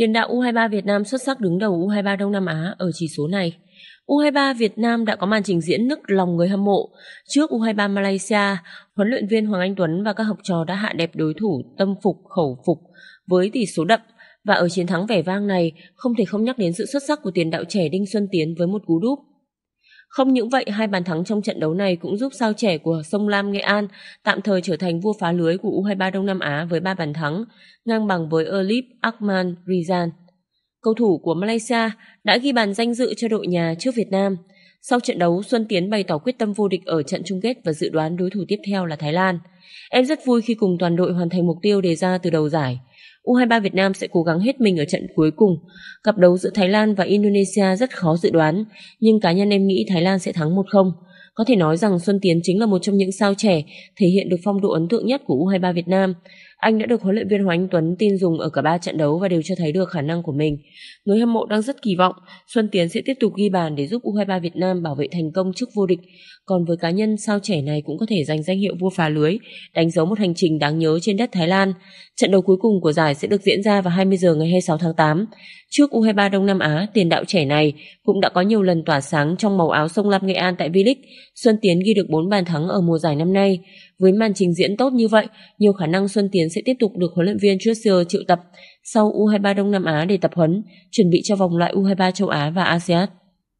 Tiền đạo U23 Việt Nam xuất sắc đứng đầu U23 Đông Nam Á ở chỉ số này. U23 Việt Nam đã có màn trình diễn nức lòng người hâm mộ. Trước U23 Malaysia, huấn luyện viên Hoàng Anh Tuấn và các học trò đã hạ đẹp đối thủ tâm phục khẩu phục với tỷ số đậm và ở chiến thắng vẻ vang này không thể không nhắc đến sự xuất sắc của tiền đạo trẻ Đinh Xuân Tiến với một cú đúp. Không những vậy, hai bàn thắng trong trận đấu này cũng giúp sao trẻ của Sông Lam Nghệ An tạm thời trở thành vua phá lưới của U23 Đông Nam Á với 3 bàn thắng, ngang bằng với Erlip Akman Rizan. Cầu thủ của Malaysia đã ghi bàn danh dự cho đội nhà trước Việt Nam. Sau trận đấu, Xuân Tiến bày tỏ quyết tâm vô địch ở trận chung kết và dự đoán đối thủ tiếp theo là Thái Lan. Em rất vui khi cùng toàn đội hoàn thành mục tiêu đề ra từ đầu giải. U23 Việt Nam sẽ cố gắng hết mình ở trận cuối cùng. Cặp đấu giữa Thái Lan và Indonesia rất khó dự đoán, nhưng cá nhân em nghĩ Thái Lan sẽ thắng 1-0. Có thể nói rằng Xuân Tiến chính là một trong những sao trẻ thể hiện được phong độ ấn tượng nhất của U23 Việt Nam. Anh đã được huấn luyện viên Hoàng Anh Tuấn tin dùng ở cả ba trận đấu và đều cho thấy được khả năng của mình. Người hâm mộ đang rất kỳ vọng Xuân Tiến sẽ tiếp tục ghi bàn để giúp U23 Việt Nam bảo vệ thành công trước vô địch. Còn với cá nhân, sao trẻ này cũng có thể giành danh hiệu vua phá lưới, đánh dấu một hành trình đáng nhớ trên đất Thái Lan. Trận đấu cuối cùng của giải sẽ được diễn ra vào 20 giờ ngày 26 tháng 8. Trước U23 Đông Nam Á, tiền đạo trẻ này cũng đã có nhiều lần tỏa sáng trong màu áo sông Lam Nghệ An tại V-League. Xuân Tiến ghi được 4 bàn thắng ở mùa giải năm nay. Với màn trình diễn tốt như vậy, nhiều khả năng Xuân Tiến sẽ tiếp tục được huấn luyện viên Chuseo triệu tập sau U23 Đông Nam Á để tập huấn, chuẩn bị cho vòng loại U23 châu Á và ASEAN.